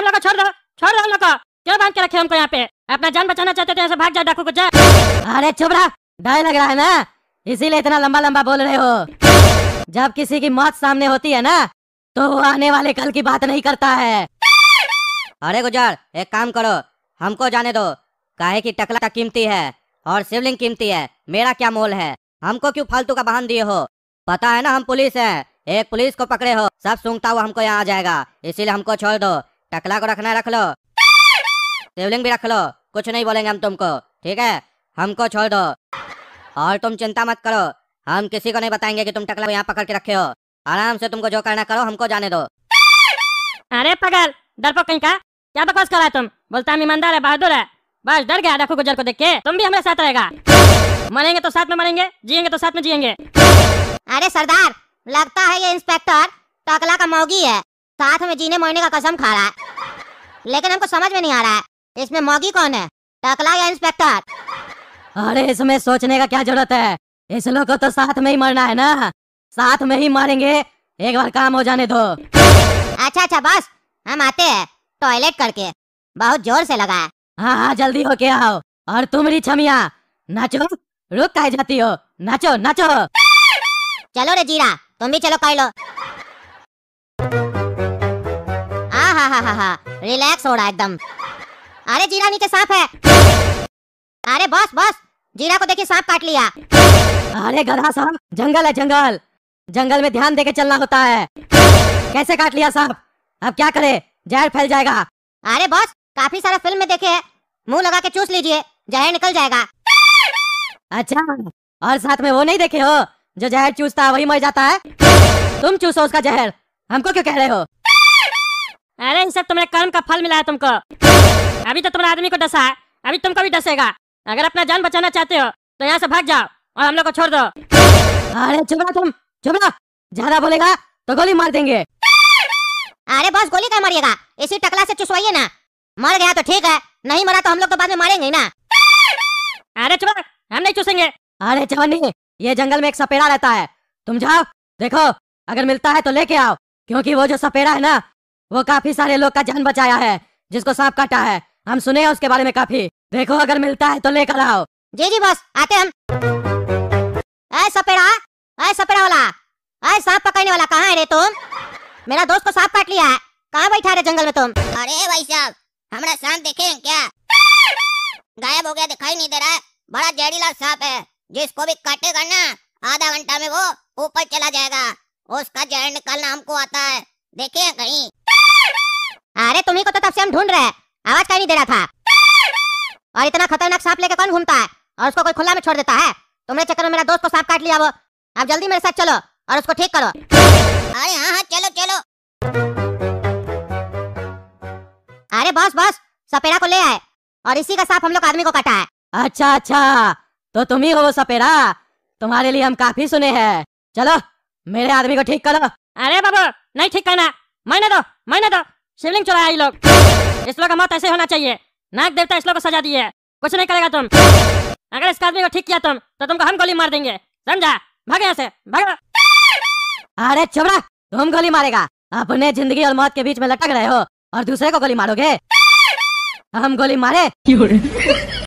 हम लोग छोड़ दो छोड़ दो हम लोग क्यों बांध के रखे हमको यहाँ पे अपना जान बचाना चाहते थे ऐसे तो भाग जाओ डाकू को जा अरे चुपरा डर लग रहा है ना इसीलिए इतना लंबा लंबा बोल रहे हो जब किसी की मौत सामने होती है ना तो वो आने वाले कल की बात नहीं करता है अरे गुजर एक काम करो हमको जाने दो काहे की टकला का कीमती है और शिवलिंग कीमती है मेरा क्या मोल है हमको क्यों फालतू का बहान दिए हो पता है ना हम पुलिस हैं एक पुलिस को पकड़े हो सब सुनता हुआ हमको यहाँ आ जाएगा इसीलिए हमको छोड़ दो टकला को रखना रख लो शिवलिंग भी रख लो कुछ नहीं बोलेंगे हम तुमको ठीक है हमको छोड़ दो और तुम चिंता मत करो हम किसी को नहीं बताएंगे कि तुम टकला को यहाँ पकड़ के रखे हो आराम से तुमको जो करना करो हमको जाने दो अरे पगल डरपो कहीं का क्या बकवास कर रहा है तुम बोलता हम ईमानदार है बहादुर है बस डर गया डाकू गुजर को देख के तुम भी हमारे साथ रहेगा मरेंगे तो साथ में मरेंगे जियेंगे तो साथ में जियेंगे अरे सरदार लगता है ये इंस्पेक्टर टकला का मौगी है साथ में जीने मरने का कसम खा रहा है लेकिन हमको समझ में नहीं आ रहा है इसमें मौगी कौन है टकला या इंस्पेक्टर अरे इसमें सोचने का क्या जरूरत है इस लोग को तो साथ में ही मरना है ना साथ में ही मारेंगे एक बार काम हो जाने दो अच्छा अच्छा बस हम आते हैं टॉयलेट करके बहुत जोर से लगा है हाँ हाँ जल्दी होके आओ और तुम री छमिया नाचो रुक कह जाती हो नाचो नाचो चलो रे जीरा तुम भी चलो कर लो रिलैक्स हो रहा है एकदम अरे जीरा नीचे सांप है अरे बस बस जीरा को देखिए सांप काट लिया अरे गधा सांप जंगल है जंगल जंगल में ध्यान देके चलना होता है कैसे काट लिया सांप अब क्या करे जहर फैल जाएगा अरे बॉस काफी सारा फिल्म में देखे है मुंह लगा के चूस लीजिए जहर निकल जाएगा अच्छा और साथ में वो नहीं देखे हो जो जहर चूसता है वही मर जाता है तुम चूसो उसका जहर हमको क्यों कह रहे हो अरे इन सब तुम्हारे कर्म का फल मिला है तुमको अभी तो तुमने आदमी को डसा है अभी तुमको भी डसेगा अगर अपना जान बचाना चाहते हो तो यहाँ से भाग जाओ और हम लोग को छोड़ दो अरे चुपरा तुम चुपरा ज्यादा बोलेगा तो गोली मार देंगे अरे बस गोली क्या मारिएगा इसी टकला से चुसवाइए ना मर गया तो ठीक है नहीं मरा तो हम लोग तो बाद में मारेंगे ना अरे चुप हम नहीं चुसेंगे अरे चवनी ये जंगल में एक सपेरा रहता है तुम जाओ देखो अगर मिलता है तो लेके आओ क्योंकि वो जो सपेरा है ना वो काफी सारे लोग का जान बचाया है जिसको सांप काटा है हम सुने हैं उसके बारे में काफी देखो अगर मिलता है तो लेकर आओ जी जी बस आते हम ऐ सपेरा ऐ वाला ऐ सांप पकड़ने वाला कहाँ है रे तुम मेरा दोस्त को तो सांप काट लिया है कहाँ बैठा रहे जंगल में तुम अरे भाई साहब हमारा सांप देखे क्या गायब हो गया दिखाई नहीं दे रहा है बड़ा जहरीला सांप है जिसको भी काटेगा ना आधा घंटा में वो ऊपर चला जाएगा उसका जहर निकालना हमको आता है देखे कहीं अरे तुम्ही को तो तब से हम ढूंढ रहे हैं आवाज कहीं नहीं दे रहा था और इतना खतरनाक सांप लेके कौन घूमता है और उसको कोई खुला में छोड़ देता है तुमने चक्कर में मेरा दोस्त को सांप काट लिया वो अब जल्दी मेरे साथ चलो और उसको ठीक करो अरे हाँ हाँ चलो चलो अरे बॉस बॉस सपेरा को ले आए और इसी का सांप हम लोग आदमी को काटा है अच्छा अच्छा तो तुम ही हो वो सपेरा तुम्हारे लिए हम काफी सुने हैं चलो मेरे आदमी को ठीक करो अरे बाबू नहीं ठीक करना मैंने दो मैंने दो शिवलिंग चुराया लोग इस लोग का मौत ऐसे होना चाहिए नाग देवता इस लोग को सजा दिए कुछ नहीं करेगा तुम अगर इस आदमी को ठीक किया तुम तो तुमको हम गोली मार देंगे समझा भाग यहाँ से भाग अरे चबड़ा तुम गोली मारेगा अपने जिंदगी और मौत के बीच में लटक रहे हो और दूसरे को गोली मारोगे हम गोली मारे